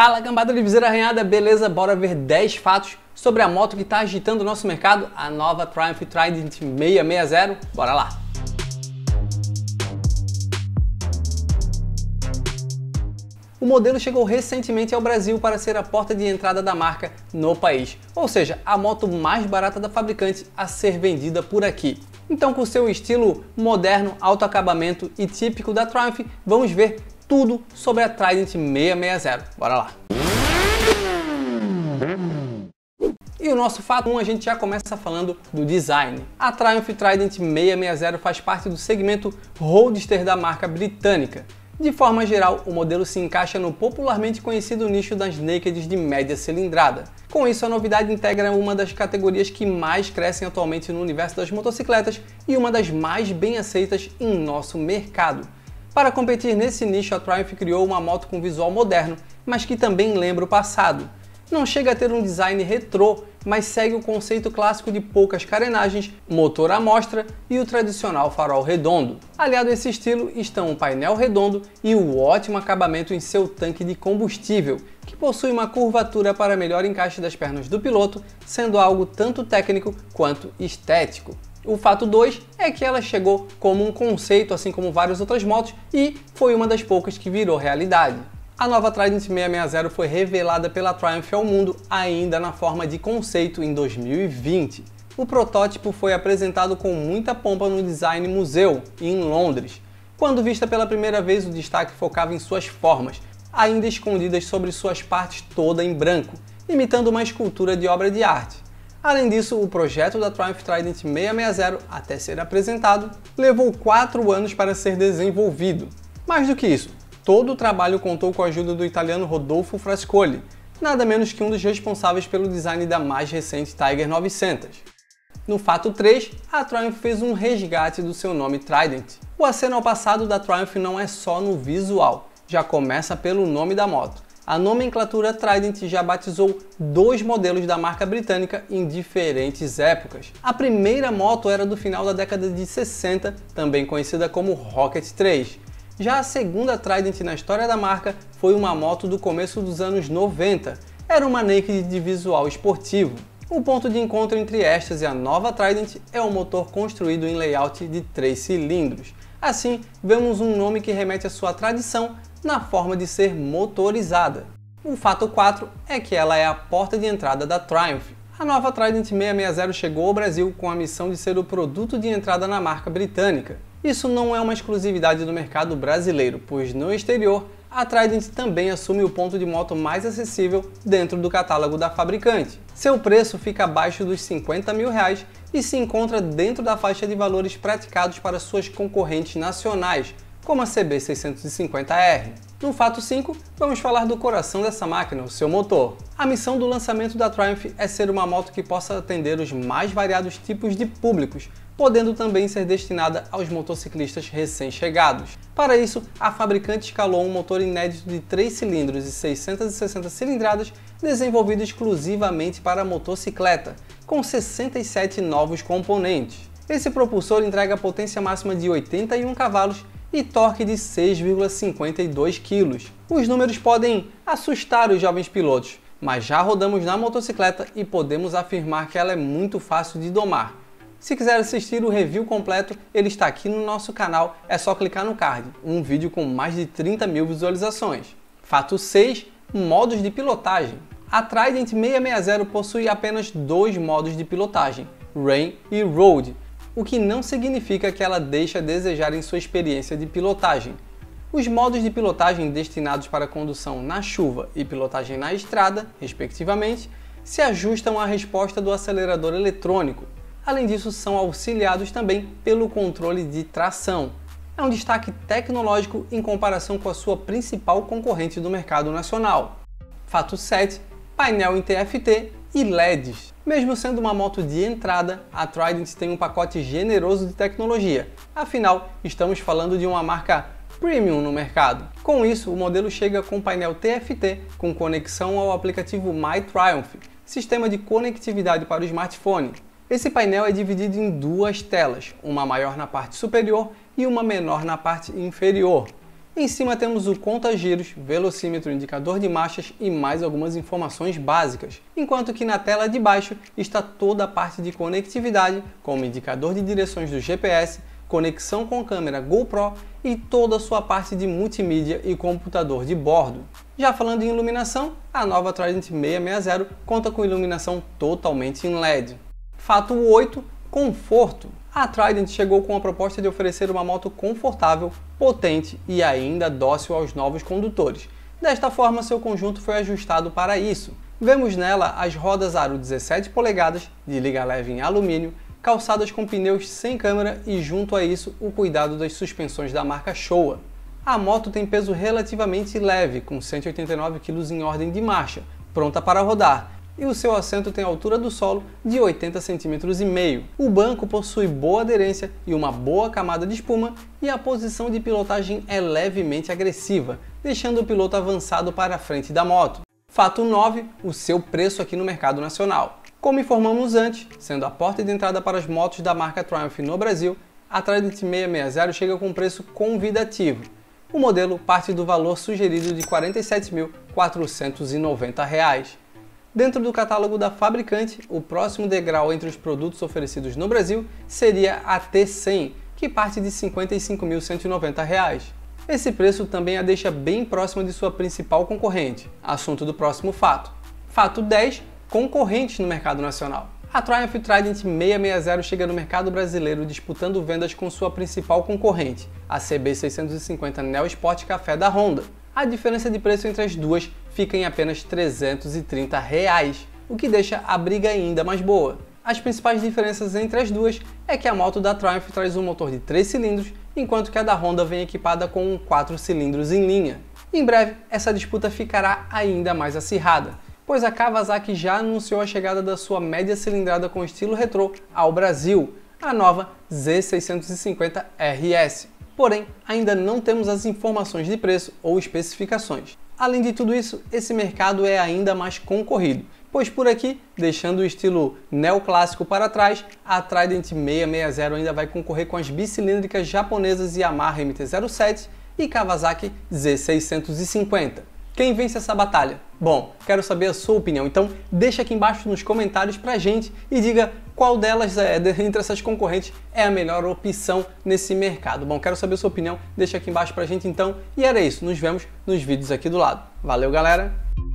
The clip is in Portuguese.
Fala gambada de viseira arranhada, beleza? Bora ver 10 fatos sobre a moto que está agitando o nosso mercado, a nova Triumph Trident 660. Bora lá! O modelo chegou recentemente ao Brasil para ser a porta de entrada da marca no país, ou seja, a moto mais barata da fabricante a ser vendida por aqui. Então, com seu estilo moderno, alto acabamento e típico da Triumph, vamos ver tudo sobre a Trident 660. Bora lá! E o nosso fato 1 a gente já começa falando do design. A Triumph Trident 660 faz parte do segmento roadster da marca britânica. De forma geral, o modelo se encaixa no popularmente conhecido nicho das nakeds de média cilindrada. Com isso, a novidade integra uma das categorias que mais crescem atualmente no universo das motocicletas e uma das mais bem aceitas em nosso mercado. Para competir nesse nicho, a Triumph criou uma moto com visual moderno, mas que também lembra o passado. Não chega a ter um design retrô, mas segue o conceito clássico de poucas carenagens, motor à mostra e o tradicional farol redondo. Aliado a esse estilo estão o painel redondo e o ótimo acabamento em seu tanque de combustível, que possui uma curvatura para melhor encaixe das pernas do piloto, sendo algo tanto técnico quanto estético. O fato 2 é que ela chegou como um conceito, assim como várias outras motos, e foi uma das poucas que virou realidade. A nova Trident 660 foi revelada pela Triumph ao mundo ainda na forma de conceito em 2020. O protótipo foi apresentado com muita pompa no Design Museu, em Londres. Quando vista pela primeira vez, o destaque focava em suas formas, ainda escondidas sobre suas partes toda em branco, imitando uma escultura de obra de arte. Além disso, o projeto da Triumph Trident 660, até ser apresentado, levou 4 anos para ser desenvolvido. Mais do que isso, todo o trabalho contou com a ajuda do italiano Rodolfo Frascoli, nada menos que um dos responsáveis pelo design da mais recente Tiger 900. No fato 3, a Triumph fez um resgate do seu nome Trident. O aceno ao passado da Triumph não é só no visual, já começa pelo nome da moto a nomenclatura Trident já batizou dois modelos da marca britânica em diferentes épocas. A primeira moto era do final da década de 60, também conhecida como Rocket 3. Já a segunda Trident na história da marca foi uma moto do começo dos anos 90. Era uma naked de visual esportivo. O ponto de encontro entre estas e a nova Trident é um motor construído em layout de 3 cilindros. Assim, vemos um nome que remete à sua tradição na forma de ser motorizada. O fato 4 é que ela é a porta de entrada da Triumph. A nova Trident 660 chegou ao Brasil com a missão de ser o produto de entrada na marca britânica. Isso não é uma exclusividade do mercado brasileiro, pois no exterior a Trident também assume o ponto de moto mais acessível dentro do catálogo da fabricante. Seu preço fica abaixo dos 50 mil reais e se encontra dentro da faixa de valores praticados para suas concorrentes nacionais, como a CB650R. No fato 5, vamos falar do coração dessa máquina, o seu motor. A missão do lançamento da Triumph é ser uma moto que possa atender os mais variados tipos de públicos, podendo também ser destinada aos motociclistas recém-chegados. Para isso, a fabricante escalou um motor inédito de 3 cilindros e 660 cilindradas, desenvolvido exclusivamente para a motocicleta, com 67 novos componentes. Esse propulsor entrega potência máxima de 81 cavalos e torque de 6,52 kg. Os números podem assustar os jovens pilotos, mas já rodamos na motocicleta e podemos afirmar que ela é muito fácil de domar. Se quiser assistir o review completo, ele está aqui no nosso canal, é só clicar no card, um vídeo com mais de 30 mil visualizações. Fato 6. Modos de pilotagem. A Trident 660 possui apenas dois modos de pilotagem, Rain e Road, o que não significa que ela deixa a desejar em sua experiência de pilotagem. Os modos de pilotagem destinados para condução na chuva e pilotagem na estrada, respectivamente, se ajustam à resposta do acelerador eletrônico. Além disso, são auxiliados também pelo controle de tração. É um destaque tecnológico em comparação com a sua principal concorrente do mercado nacional. Fato 7: painel em TFT e LEDs. Mesmo sendo uma moto de entrada, a Trident tem um pacote generoso de tecnologia. Afinal, estamos falando de uma marca premium no mercado. Com isso, o modelo chega com painel TFT com conexão ao aplicativo My Triumph, sistema de conectividade para o smartphone. Esse painel é dividido em duas telas, uma maior na parte superior e uma menor na parte inferior. Em cima temos o conta-giros, velocímetro, indicador de marchas e mais algumas informações básicas, enquanto que na tela de baixo está toda a parte de conectividade, como indicador de direções do GPS, conexão com câmera GoPro e toda a sua parte de multimídia e computador de bordo. Já falando em iluminação, a nova Trident 660 conta com iluminação totalmente em LED. Fato 8, conforto a Trident chegou com a proposta de oferecer uma moto confortável, potente e ainda dócil aos novos condutores. Desta forma, seu conjunto foi ajustado para isso. Vemos nela as rodas aro 17 polegadas, de liga leve em alumínio, calçadas com pneus sem câmera e junto a isso o cuidado das suspensões da marca Showa. A moto tem peso relativamente leve, com 189 kg em ordem de marcha, pronta para rodar, e o seu assento tem a altura do solo de 80 centímetros e meio. O banco possui boa aderência e uma boa camada de espuma e a posição de pilotagem é levemente agressiva, deixando o piloto avançado para a frente da moto. Fato 9, o seu preço aqui no mercado nacional. Como informamos antes, sendo a porta de entrada para as motos da marca Triumph no Brasil, a Trident 660 chega com preço convidativo. O modelo parte do valor sugerido de R$ 47.490. Dentro do catálogo da fabricante, o próximo degrau entre os produtos oferecidos no Brasil seria a T100, que parte de R$ 55.190. Esse preço também a deixa bem próxima de sua principal concorrente, assunto do próximo fato. Fato 10: concorrentes no mercado nacional. A Triumph Trident 660 chega no mercado brasileiro disputando vendas com sua principal concorrente, a CB650 Neo Sport Café da Honda. A diferença de preço entre as duas fica em apenas 330 reais, o que deixa a briga ainda mais boa. As principais diferenças entre as duas é que a moto da Triumph traz um motor de 3 cilindros, enquanto que a da Honda vem equipada com 4 cilindros em linha. Em breve, essa disputa ficará ainda mais acirrada, pois a Kawasaki já anunciou a chegada da sua média cilindrada com estilo retrô ao Brasil, a nova Z650 RS. Porém, ainda não temos as informações de preço ou especificações. Além de tudo isso, esse mercado é ainda mais concorrido, pois por aqui, deixando o estilo neoclássico para trás, a Trident 660 ainda vai concorrer com as bicilíndricas japonesas Yamaha MT-07 e Kawasaki Z650. Quem vence essa batalha? Bom, quero saber a sua opinião, então deixa aqui embaixo nos comentários pra gente e diga qual delas é, entre essas concorrentes é a melhor opção nesse mercado. Bom, quero saber sua opinião, deixa aqui embaixo pra gente então. E era isso, nos vemos nos vídeos aqui do lado. Valeu, galera!